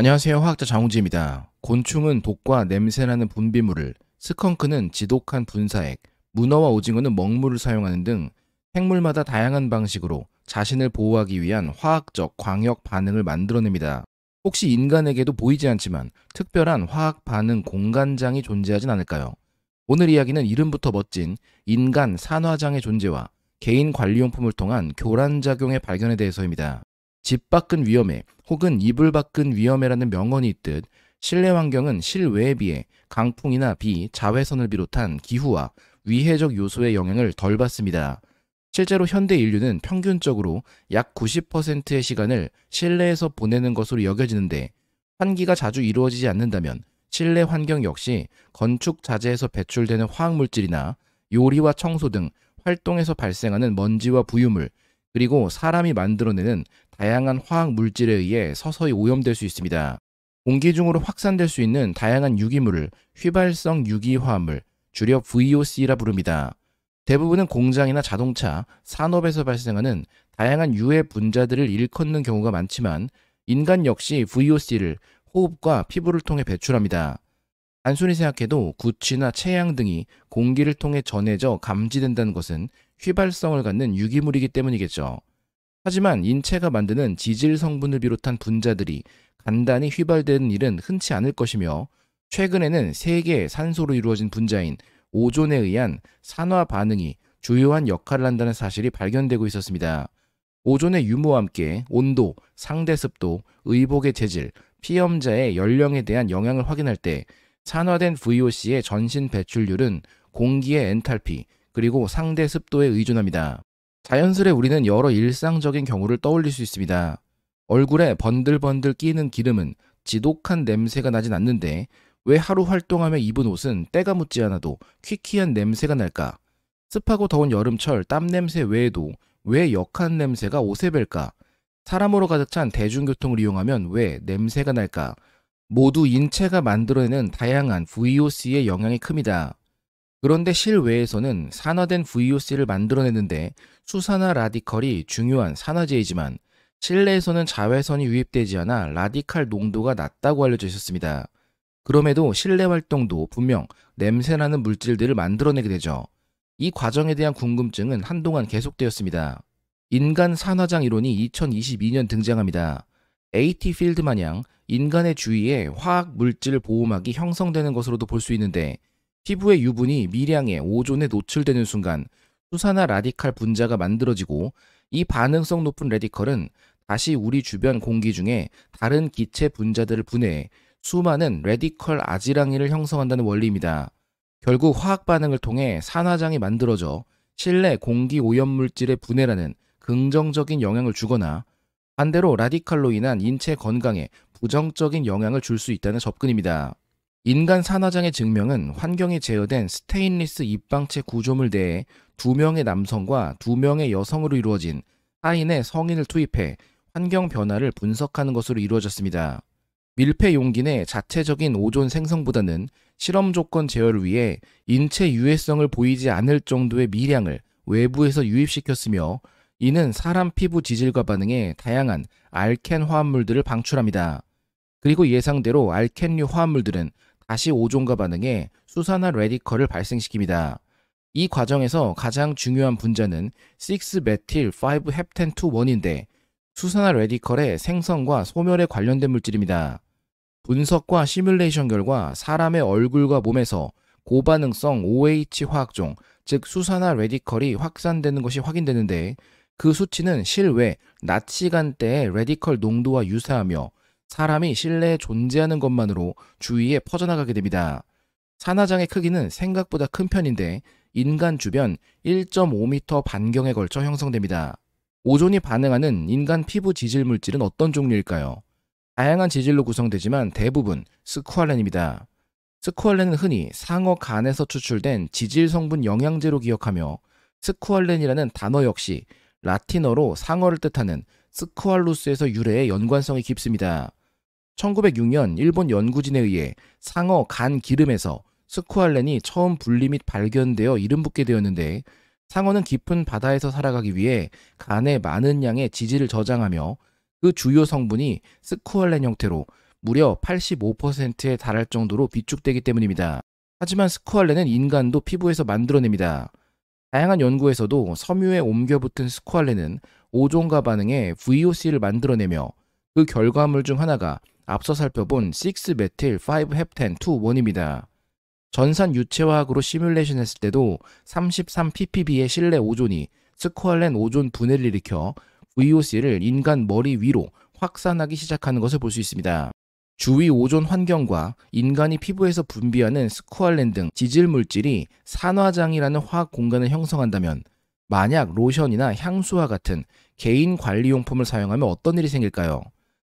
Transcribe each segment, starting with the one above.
안녕하세요. 화학자 장우지입니다. 곤충은 독과 냄새나는 분비물을, 스컹크는 지독한 분사액, 문어와 오징어는 먹물을 사용하는 등 생물마다 다양한 방식으로 자신을 보호하기 위한 화학적 광역 반응을 만들어냅니다. 혹시 인간에게도 보이지 않지만 특별한 화학 반응 공간장이 존재하진 않을까요? 오늘 이야기는 이름부터 멋진 인간 산화장의 존재와 개인 관리용품을 통한 교란작용의 발견에 대해서입니다. 집 밖은 위험해 혹은 이불 밖은 위험해라는 명언이 있듯 실내 환경은 실외에 비해 강풍이나 비, 자외선을 비롯한 기후와 위해적 요소의 영향을 덜 받습니다. 실제로 현대 인류는 평균적으로 약 90%의 시간을 실내에서 보내는 것으로 여겨지는데 환기가 자주 이루어지지 않는다면 실내 환경 역시 건축 자재에서 배출되는 화학물질이나 요리와 청소 등 활동에서 발생하는 먼지와 부유물, 그리고 사람이 만들어내는 다양한 화학 물질에 의해 서서히 오염될 수 있습니다. 공기 중으로 확산될 수 있는 다양한 유기물을 휘발성 유기화합물, 줄여 VOC라 부릅니다. 대부분은 공장이나 자동차, 산업에서 발생하는 다양한 유해 분자들을 일컫는 경우가 많지만 인간 역시 VOC를 호흡과 피부를 통해 배출합니다. 단순히 생각해도 구취나 체양 등이 공기를 통해 전해져 감지된다는 것은 휘발성을 갖는 유기물이기 때문이겠죠. 하지만 인체가 만드는 지질 성분을 비롯한 분자들이 간단히 휘발되는 일은 흔치 않을 것이며 최근에는 세계의 산소로 이루어진 분자인 오존에 의한 산화 반응이 주요한 역할을 한다는 사실이 발견되고 있었습니다. 오존의 유무와 함께 온도, 상대 습도, 의복의 재질, 피험자의 연령에 대한 영향을 확인할 때 산화된 VOC의 전신 배출률은 공기의 엔탈피, 그리고 상대 습도에 의존합니다. 자연스레 우리는 여러 일상적인 경우를 떠올릴 수 있습니다. 얼굴에 번들번들 끼는 기름은 지독한 냄새가 나진 않는데 왜 하루 활동하며 입은 옷은 때가 묻지 않아도 퀴퀴한 냄새가 날까? 습하고 더운 여름철 땀 냄새 외에도 왜 역한 냄새가 옷에 벨까? 사람으로 가득 찬 대중교통을 이용하면 왜 냄새가 날까? 모두 인체가 만들어내는 다양한 VOC의 영향이 큽니다. 그런데 실외에서는 산화된 VOC를 만들어내는데 수산화 라디컬이 중요한 산화제이지만 실내에서는 자외선이 유입되지 않아 라디칼 농도가 낮다고 알려져 있었습니다. 그럼에도 실내 활동도 분명 냄새나는 물질들을 만들어내게 되죠. 이 과정에 대한 궁금증은 한동안 계속되었습니다. 인간 산화장 이론이 2022년 등장합니다. AT 필드 마냥 인간의 주위에 화학 물질 보호막이 형성되는 것으로도 볼 수 있는데 피부의 유분이 미량의 오존에 노출되는 순간 수산화 라디칼 분자가 만들어지고 이 반응성 높은 레디컬은 다시 우리 주변 공기 중에 다른 기체 분자들을 분해해 수많은 레디컬 아지랑이를 형성한다는 원리입니다. 결국 화학 반응을 통해 산화장이 만들어져 실내 공기 오염물질의 분해라는 긍정적인 영향을 주거나 반대로 라디칼로 인한 인체 건강에 부정적인 영향을 줄 수 있다는 접근입니다. 인간 산화장의 증명은 환경에 제어된 스테인리스 입방체 구조물 대에두 명의 남성과 두 명의 여성으로 이루어진 하인의 성인을 투입해 환경 변화를 분석하는 것으로 이루어졌습니다. 밀폐 용기 내 자체적인 오존 생성보다는 실험 조건 제어를 위해 인체 유해성을 보이지 않을 정도의 미량을 외부에서 유입시켰으며 이는 사람 피부 지질과 반응해 다양한 알켄 화합물들을 방출합니다. 그리고 예상대로 알켄류 화합물들은 다시 오존과 반응해 수산화 레디컬을 발생시킵니다. 이 과정에서 가장 중요한 분자는 6메틸5헵텐2원인데 수산화 레디컬의 생성과 소멸에 관련된 물질입니다. 분석과 시뮬레이션 결과 사람의 얼굴과 몸에서 고반응성 OH 화학종, 즉 수산화 레디컬이 확산되는 것이 확인되는데 그 수치는 실외 낮 시간대의 레디컬 농도와 유사하며 사람이 실내에 존재하는 것만으로 주위에 퍼져나가게 됩니다. 산화장의 크기는 생각보다 큰 편인데 인간 주변 1.5m 반경에 걸쳐 형성됩니다. 오존이 반응하는 인간 피부 지질 물질은 어떤 종류일까요? 다양한 지질로 구성되지만 대부분 스쿠알렌입니다. 스쿠알렌은 흔히 상어 간에서 추출된 지질 성분 영양제로 기억하며 스쿠알렌이라는 단어 역시 라틴어로 상어를 뜻하는 스쿠알루스에서 유래의 연관성이 깊습니다. 1906년 일본 연구진에 의해 상어 간 기름에서 스쿠알렌이 처음 분리 및 발견되어 이름 붙게 되었는데 상어는 깊은 바다에서 살아가기 위해 간에 많은 양의 지질을 저장하며 그 주요 성분이 스쿠알렌 형태로 무려 85%에 달할 정도로 비축되기 때문입니다. 하지만 스쿠알렌은 인간도 피부에서 만들어냅니다. 다양한 연구에서도 섬유에 옮겨붙은 스쿠알렌은 오존과 반응해 VOC를 만들어내며 그 결과물 중 하나가 앞서 살펴본 6메틸 5헵텐 2원입니다. 전산 유체화학으로 시뮬레이션 했을 때도 33ppb의 실내 오존이 스코알렌 오존 분해를 일으켜 VOC를 인간 머리 위로 확산하기 시작하는 것을 볼 수 있습니다. 주위 오존 환경과 인간이 피부에서 분비하는 스코알렌 등 지질 물질이 산화장이라는 화학 공간을 형성한다면 만약 로션이나 향수와 같은 개인 관리용품을 사용하면 어떤 일이 생길까요?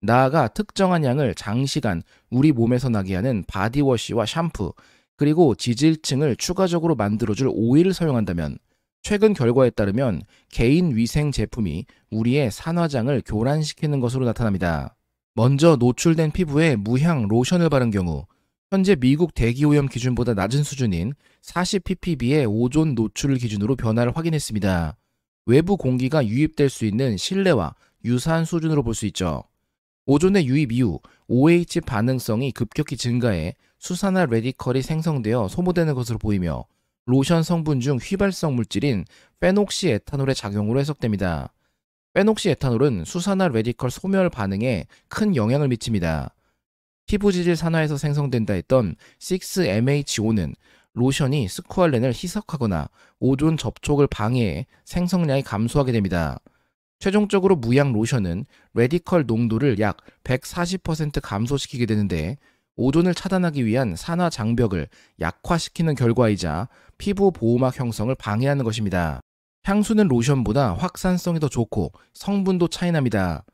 나아가 특정한 양을 장시간 우리 몸에서 나게 하는 바디워시와 샴푸, 그리고 지질층을 추가적으로 만들어줄 오일을 사용한다면 최근 결과에 따르면 개인 위생 제품이 우리의 산화장을 교란시키는 것으로 나타납니다. 먼저 노출된 피부에 무향 로션을 바른 경우 현재 미국 대기오염 기준보다 낮은 수준인 40ppb의 오존 노출을 기준으로 변화를 확인했습니다. 외부 공기가 유입될 수 있는 실내와 유사한 수준으로 볼 수 있죠. 오존의 유입 이후 OH 반응성이 급격히 증가해 수산화 레디컬이 생성되어 소모되는 것으로 보이며 로션 성분 중 휘발성 물질인 페녹시에탄올의 작용으로 해석됩니다. 페녹시에탄올은 수산화 레디컬 소멸 반응에 큰 영향을 미칩니다. 피부지질 산화에서 생성된다 했던 6MHO는 로션이 스쿠알렌을 희석하거나 오존 접촉을 방해해 생성량이 감소하게 됩니다. 최종적으로 무향 로션은 레디컬 농도를 약 140% 감소시키게 되는데 오존을 차단하기 위한 산화 장벽을 약화시키는 결과이자 피부 보호막 형성을 방해하는 것입니다. 향수는 로션보다 확산성이 더 좋고 성분도 차이납니다.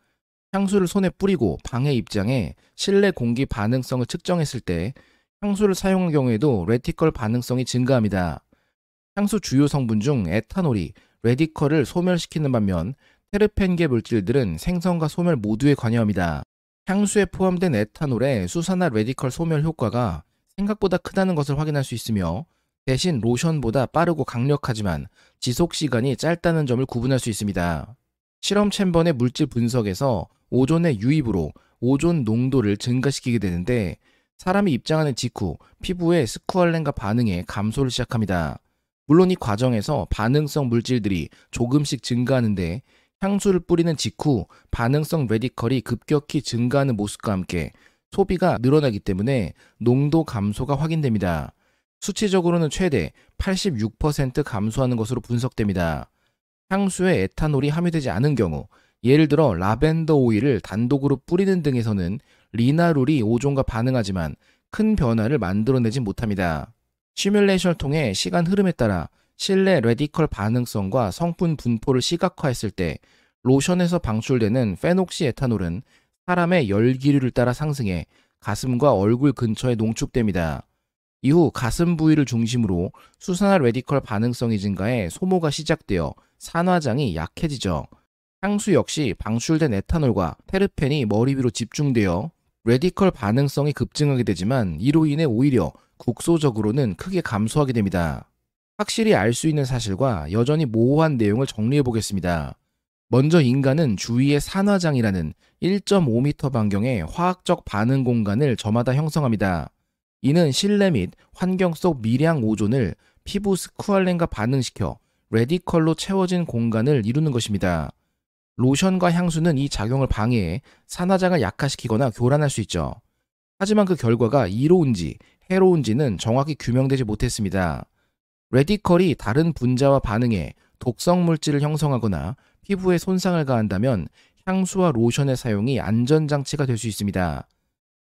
향수를 손에 뿌리고 방해 입장에 실내 공기 반응성을 측정했을 때 향수를 사용한 경우에도 레티컬 반응성이 증가합니다. 향수 주요 성분 중 에탄올이 레디컬을 소멸시키는 반면 테르펜계 물질들은 생성과 소멸 모두에 관여합니다. 향수에 포함된 에탄올의 수산화 레디컬 소멸 효과가 생각보다 크다는 것을 확인할 수 있으며 대신 로션보다 빠르고 강력하지만 지속 시간이 짧다는 점을 구분할 수 있습니다. 실험 챔버의 물질 분석에서 오존의 유입으로 오존 농도를 증가시키게 되는데 사람이 입장하는 직후 피부에 스쿠알렌과 반응해 감소를 시작합니다. 물론 이 과정에서 반응성 물질들이 조금씩 증가하는데 향수를 뿌리는 직후 반응성 레디컬이 급격히 증가하는 모습과 함께 소비가 늘어나기 때문에 농도 감소가 확인됩니다. 수치적으로는 최대 86% 감소하는 것으로 분석됩니다. 향수에 에탄올이 함유되지 않은 경우 예를 들어 라벤더 오일을 단독으로 뿌리는 등에서는 리나룰이 오존과 반응하지만 큰 변화를 만들어내지 못합니다. 시뮬레이션을 통해 시간 흐름에 따라 실내 레디컬 반응성과 성분 분포를 시각화했을 때 로션에서 방출되는 페녹시에탄올은 사람의 열기류를 따라 상승해 가슴과 얼굴 근처에 농축됩니다. 이후 가슴 부위를 중심으로 수산화 레디컬 반응성이 증가해 소모가 시작되어 산화장이 약해지죠. 향수 역시 방출된 에탄올과 테르펜이 머리 위로 집중되어 레디컬 반응성이 급증하게 되지만 이로 인해 오히려 국소적으로는 크게 감소하게 됩니다. 확실히 알 수 있는 사실과 여전히 모호한 내용을 정리해 보겠습니다. 먼저 인간은 주위의 산화장이라는 1.5m 반경의 화학적 반응 공간을 저마다 형성합니다. 이는 실내 및 환경 속 미량 오존을 피부 스쿠알렌과 반응시켜 레디컬로 채워진 공간을 이루는 것입니다. 로션과 향수는 이 작용을 방해해 산화장을 약화시키거나 교란할 수 있죠. 하지만 그 결과가 이로운지 해로운지는 정확히 규명되지 못했습니다. 레디컬이 다른 분자와 반응해 독성 물질을 형성하거나 피부에 손상을 가한다면 향수와 로션의 사용이 안전장치가 될 수 있습니다.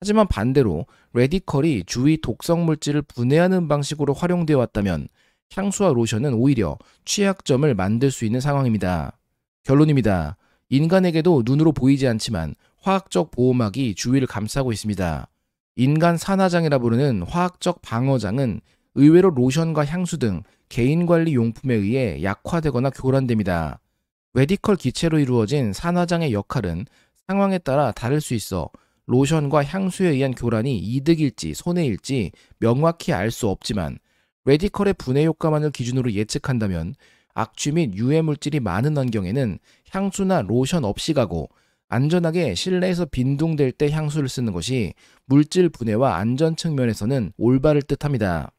하지만 반대로 레디컬이 주위 독성 물질을 분해하는 방식으로 활용되어 왔다면 향수와 로션은 오히려 취약점을 만들 수 있는 상황입니다. 결론입니다. 인간에게도 눈으로 보이지 않지만 화학적 보호막이 주위를 감싸고 있습니다. 인간 산화장이라 부르는 화학적 방어장은 의외로 로션과 향수 등 개인관리 용품에 의해 약화되거나 교란됩니다. 메디컬 기체로 이루어진 산화장의 역할은 상황에 따라 다를 수 있어 로션과 향수에 의한 교란이 이득일지 손해일지 명확히 알 수 없지만 레디컬의 분해 효과만을 기준으로 예측한다면 악취 및 유해 물질이 많은 환경에는 향수나 로션 없이 가고 안전하게 실내에서 빈둥댈 때 향수를 쓰는 것이 물질 분해와 안전 측면에서는 올바를 뜻합니다.